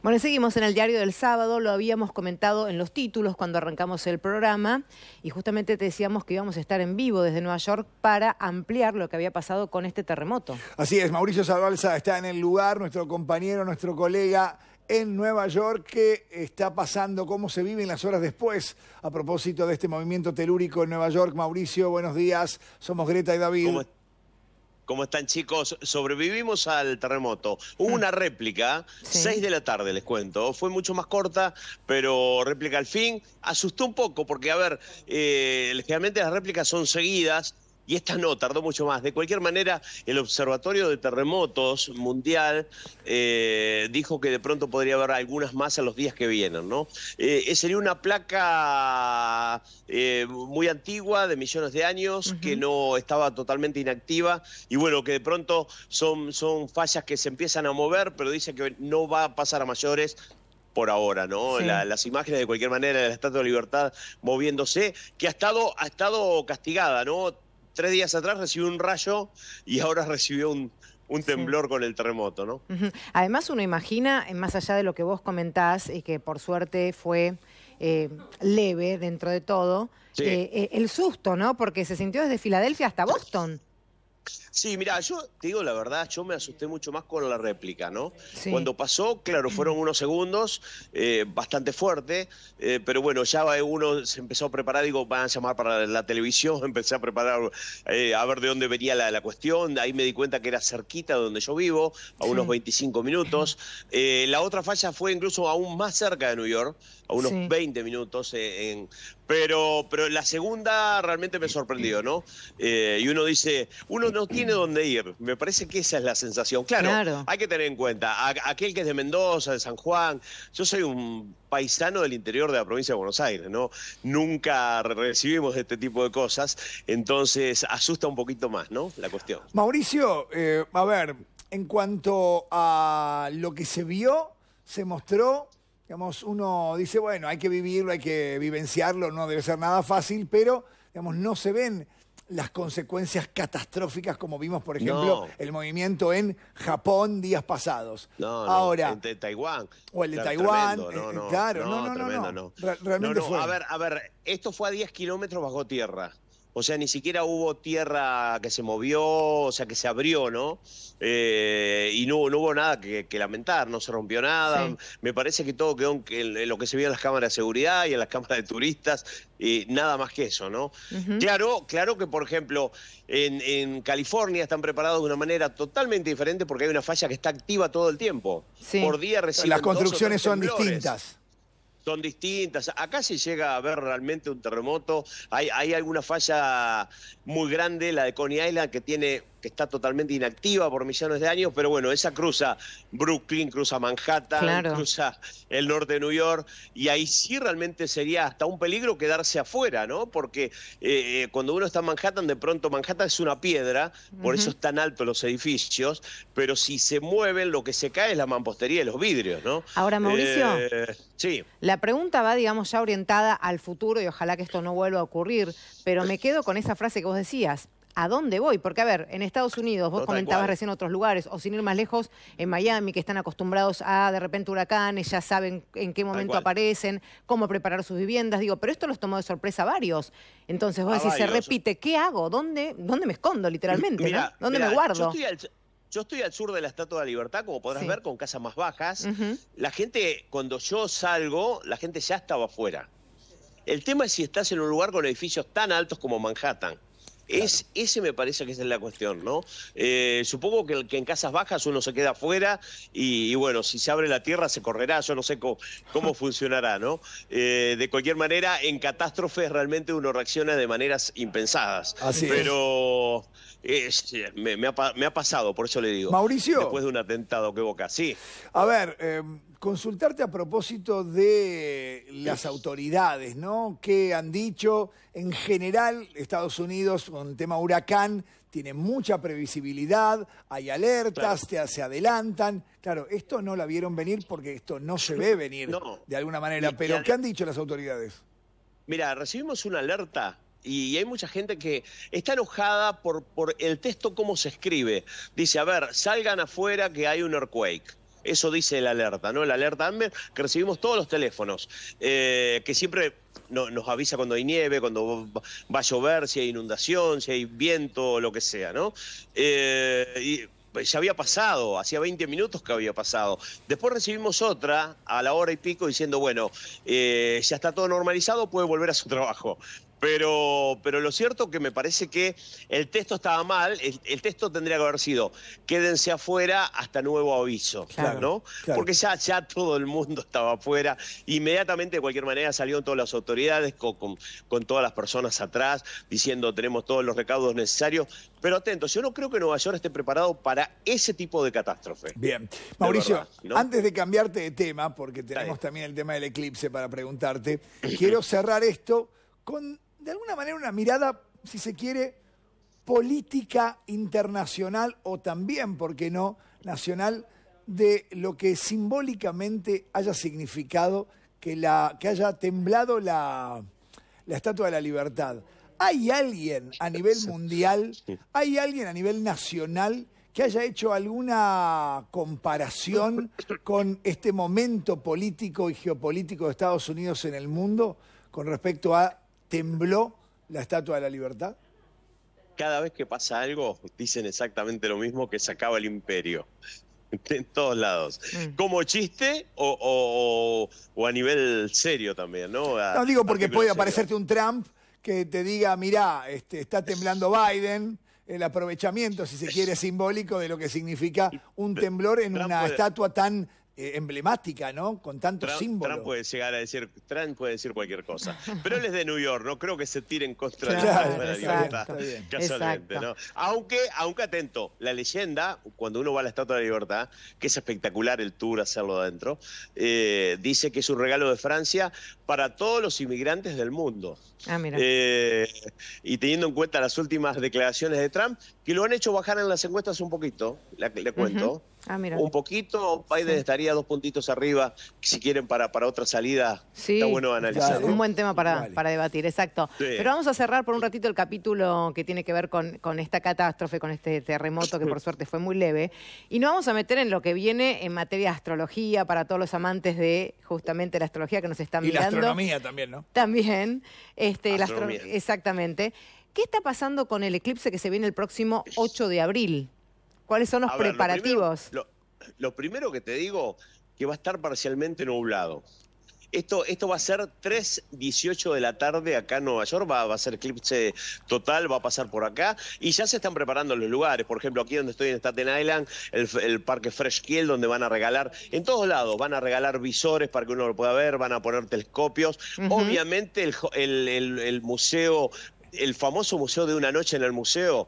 Bueno, seguimos en el diario del sábado, lo habíamos comentado en los títulos cuando arrancamos el programa y justamente te decíamos que íbamos a estar en vivo desde Nueva York para ampliar lo que había pasado con este terremoto. Así es, Mauricio Salvalsa está en el lugar, nuestro compañero, nuestro colega en Nueva York que está pasando, cómo se vive las horas después a propósito de este movimiento telúrico en Nueva York. Mauricio, buenos días, somos Greta y David. ¿Cómo están chicos? Sobrevivimos al terremoto. Hubo hmm. una réplica, seis 6 de la tarde les cuento. Fue mucho más corta, pero réplica al fin. Asustó un poco porque, a ver, eh, las réplicas son seguidas y esta no, tardó mucho más. De cualquier manera, el Observatorio de Terremotos Mundial eh, dijo que de pronto podría haber algunas más en los días que vienen, ¿no? Eh, eh, sería una placa muy antigua, de millones de años, que no estaba totalmente inactiva, y bueno, que de pronto son, son fallas que se empiezan a mover, pero dice que no va a pasar a mayores, por ahora, ¿no? las imágenes de cualquier manera de la Estatua de Libertad moviéndose, que ha estado, ha estado castigada, ¿no? tres días atrás recibió un rayo y ahora recibió un, temblor con el terremoto, ¿no? Además uno imagina, eh, más allá de lo que vos comentás y eh, que por suerte fue eh, leve dentro de todo, el susto, ¿no? Porque se sintió desde Filadelfia hasta Boston. Sí, mira, yo te digo la verdad, yo me asusté mucho más con la réplica, ¿no? Cuando pasó, claro, fueron unos segundos, eh, bastante fuerte, eh, pero bueno, ya uno se empezó a preparar, digo, van a llamar para la televisión, empecé a preparar eh, a ver de dónde venía la, cuestión, ahí me di cuenta que era cerquita de donde yo vivo, a unos 25 minutos. la otra falla fue incluso aún más cerca de New York, a unos 20 minutos en, pero pero la segunda realmente me sorprendió, ¿no? y uno dice, uno no no tiene mm. dónde ir. Me parece que esa es la sensación. Claro, hay que tener en cuenta, aquel que es de Mendoza, de San Juan, yo soy un paisano del interior de la provincia de Buenos Aires, ¿no? Nunca recibimos este tipo de cosas, entonces asusta un poquito más, ¿no? La cuestión. Mauricio, eh, a ver, en cuanto a lo que se vio, se mostró, digamos, uno dice, bueno, hay que vivirlo, hay que vivenciarlo, no debe ser nada fácil, pero, digamos, no se ven las consecuencias catastróficas como vimos, por ejemplo, el movimiento en Japón días pasados. No, Ahora, el Taiwán. O el de Taiwán. Eh, claro, no, no, no. Realmente fue. A ver, a ver, esto fue a 10 kilómetros bajo tierra. O sea, ni siquiera hubo tierra que se movió, o sea, que se abrió, ¿no? Eh, y no, no, hubo nada que, lamentar, no se rompió nada. Me parece que todo quedó en, lo que se vio en las cámaras de seguridad y en las cámaras de turistas, y nada más que eso, ¿no? Claro, claro que, por ejemplo, en, California están preparados de una manera totalmente diferente porque hay una falla que está activa todo el tiempo. Por día y Las construcciones son distintas son distintas. Acá se llega a ver realmente un terremoto. Hay, hay alguna falla muy grande, la de Coney Island, que tiene que está totalmente inactiva por millones de años, pero bueno, esa cruza Brooklyn, cruza Manhattan, cruza el norte de New York, y ahí sí realmente sería hasta un peligro quedarse afuera, ¿no? Porque eh, eh, cuando uno está en Manhattan, de pronto Manhattan es una piedra, por eso es eso están altos los edificios, pero si se mueven, lo que se cae es la mampostería y los vidrios, ¿no? Ahora, eh, Mauricio, sí. la pregunta va, digamos, ya orientada al futuro, y ojalá que esto no vuelva a ocurrir, pero me quedo con esa frase que vos decías a dónde voy. Porque, a ver, en Estados Unidos, vos comentabas recién otros lugares, o sin ir más lejos, en Miami, que están acostumbrados a de repente huracanes, ya saben en qué momento aparecen, cómo preparar sus viviendas. Digo, pero esto los tomó de sorpresa a varios. Entonces vos decís, se repite, ¿qué hago? ¿Dónde, dónde me escondo, literalmente? ¿Dónde me guardo? Yo estoy, al, sur de la Estatua de la Libertad, como podrás ver, con casas más bajas. La gente, cuando yo salgo, la gente ya estaba afuera. El tema es si estás en un lugar con edificios tan altos como Manhattan ese me parece que es la cuestión, ¿no? Eh, supongo que, que, en casas bajas uno se queda afuera y, bueno, si se abre la tierra se correrá, yo no sé cómo, funcionará, ¿no? Eh, de cualquier manera, en catástrofes realmente uno reacciona de maneras impensadas. Así Pero es. Pero eh, me, ha, pasado, por eso le digo. Mauricio. Después de un atentado qué boca, sí. A ver, consultarte a propósito de las autoridades, ¿no? ¿Qué han dicho? En general, Estados Unidos con el tema huracán tiene mucha previsibilidad, hay alertas, te, se adelantan. Claro, esto no la vieron venir porque esto no se ve venir de alguna manera. Pero, ¿qué han dicho las autoridades? Mira, recibimos una alerta y hay mucha gente que está enojada por, por el texto como se escribe. Dice, a ver, salgan afuera que hay un earthquake. Eso dice la alerta, ¿no? La alerta AMBER que recibimos todos los teléfonos, eh, que siempre nos avisa cuando hay nieve, cuando va a llover, si hay inundación, si hay viento lo que sea, ¿no? Eh, y, pues, ya había pasado, hacía 20 minutos que había pasado. Después recibimos otra a la hora y pico diciendo, bueno, eh, ya está todo normalizado, puede volver a su trabajo. Pero, pero lo cierto que me parece que el texto estaba mal, el, texto tendría que haber sido quédense afuera hasta nuevo aviso, ¿no? Porque ya, ya todo el mundo estaba afuera. Inmediatamente, de cualquier manera, salieron todas las autoridades con, todas las personas atrás diciendo tenemos todos los recaudos necesarios. Pero atentos, yo no creo que Nueva York esté preparado para ese tipo de catástrofe. Bien. Mauricio, antes de cambiarte de tema, porque tenemos también el tema del eclipse para preguntarte, quiero cerrar esto con de alguna manera una mirada, si se quiere, política internacional o también, ¿por qué no?, nacional de lo que simbólicamente haya significado que, la, que haya temblado la Estatua de la Libertad. ¿Hay alguien a nivel mundial, hay alguien a nivel nacional que haya hecho alguna comparación con este momento político y geopolítico de Estados Unidos en el mundo con respecto a tembló la Estatua de la Libertad? Cada vez que pasa algo, dicen exactamente lo mismo que se acaba el imperio. en todos lados. Mm. Como chiste o, a nivel serio también, ¿no? no digo porque puede aparecerte un Trump que te diga, mirá, este, está temblando Biden, el aprovechamiento, si se quiere, simbólico de lo que significa un temblor en una estatua tan eh, emblemática, ¿no? Con tantos símbolos. Trump puede llegar a decir, Trump puede decir cualquier cosa. Pero él es de New York, no creo que se tiren contra estatua de la libertad, casualmente, ¿no? Aunque, aunque atento, la leyenda, cuando uno va a la Estatua de la Libertad, que es espectacular el tour hacerlo adentro, eh, dice que es un regalo de Francia para todos los inmigrantes del mundo. Ah, mira. Eh, y teniendo en cuenta las últimas declaraciones de Trump, que lo han hecho bajar en las encuestas un poquito, le cuento. Ah, un poquito, Biden estaría dos puntitos arriba, si quieren, para, para otra salida. Está bueno analizar. Un buen tema para, para debatir, exacto. Pero vamos a cerrar por un ratito el capítulo que tiene que ver con, con esta catástrofe, con este terremoto que por suerte fue muy leve. Y nos vamos a meter en lo que viene en materia de astrología, para todos los amantes de justamente la astrología que nos están mirando. Y la astronomía también, ¿no? También. Este, exactamente. ¿Qué está pasando con el eclipse que se viene el próximo 8 de abril? ¿Cuáles son los preparativos? Lo primero, que te digo, que va a estar parcialmente nublado. Esto, esto va a ser 3.18 de la tarde acá en Nueva York, va, a ser eclipse total, va a pasar por acá y ya se están preparando los lugares, por ejemplo aquí donde estoy en Staten Island, el, Parque Fresh Kiel donde van a regalar, en todos lados van a regalar visores para que uno lo pueda ver, van a poner telescopios, obviamente el, el museo el famoso museo de una noche en el museo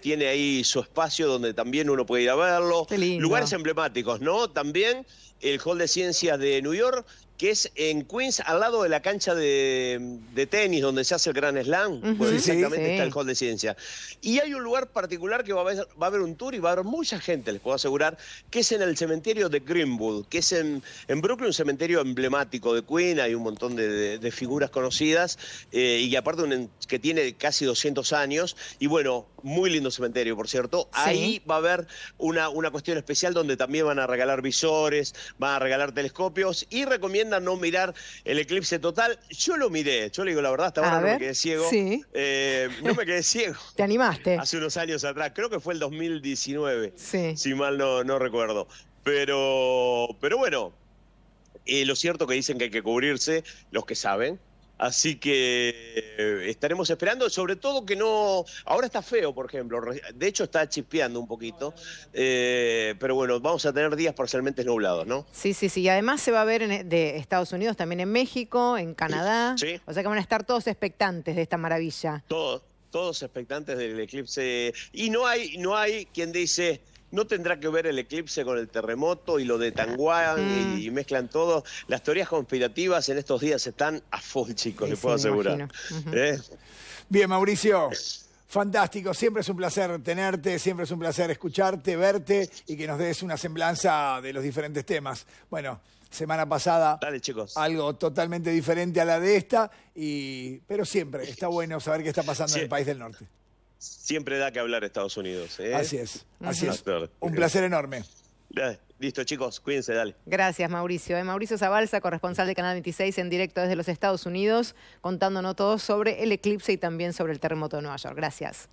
tiene, ahí su espacio donde también uno puede ir a verlo. Lugares emblemáticos, ¿no? También el Hall de Ciencias de New York, que es en Queens, al lado de la cancha de, tenis donde se hace el Gran Slam. exactamente está el Hall de Ciencias... Y hay un lugar particular que va a, haber, va a haber un tour y va a haber mucha gente, les puedo asegurar, que es en el cementerio de Greenwood, que es en, en Brooklyn, un cementerio emblemático de Queen, hay un montón de, figuras conocidas, eh, y aparte que tiene casi 200 años, y bueno, muy lindo cementerio, por cierto. Ahí va a haber una, una cuestión especial donde también van a regalar visores, van a regalar telescopios y recomiendan no mirar el eclipse total. Yo lo miré, yo le digo la verdad, hasta ahora eh, no me quedé ciego. Sí. no me quedé ciego. ¿Te animaste? Hace unos años atrás, creo que fue el 2019, sí. si mal no, no recuerdo. Pero, pero bueno, eh, lo cierto que dicen que hay que cubrirse los que saben, Así que eh, estaremos esperando, sobre todo que no. Ahora está feo, por ejemplo. De hecho, está chispeando un poquito. Eh, pero bueno, vamos a tener días parcialmente nublados, ¿no? Sí, sí, sí. Y además se va a ver de Estados Unidos, también en México, en Canadá. Sí. O sea que van a estar todos expectantes de esta maravilla. Todos, todos expectantes del eclipse. Y no hay, no hay quien dice. ¿No tendrá que ver el eclipse con el terremoto y lo de Tanguán mm. y, mezclan todo? Las teorías conspirativas en estos días están a full, chicos, les puedo asegurar. ¿Eh? Bien, Mauricio. Fantástico, siempre es un placer tenerte, siempre es un placer escucharte, verte y que nos des una semblanza de los diferentes temas. Bueno, semana pasada chicos. algo totalmente diferente a la de esta, y... pero siempre está bueno saber qué está pasando en el país del norte. Siempre da que hablar Estados Unidos. ¿eh? Así es, así es. Un placer enorme. Listo, chicos, cuídense, dale. Gracias, Mauricio. Eh, Mauricio Zabalza, corresponsal de Canal 26, en directo desde los Estados Unidos, contándonos todo sobre el eclipse y también sobre el terremoto de Nueva York. Gracias.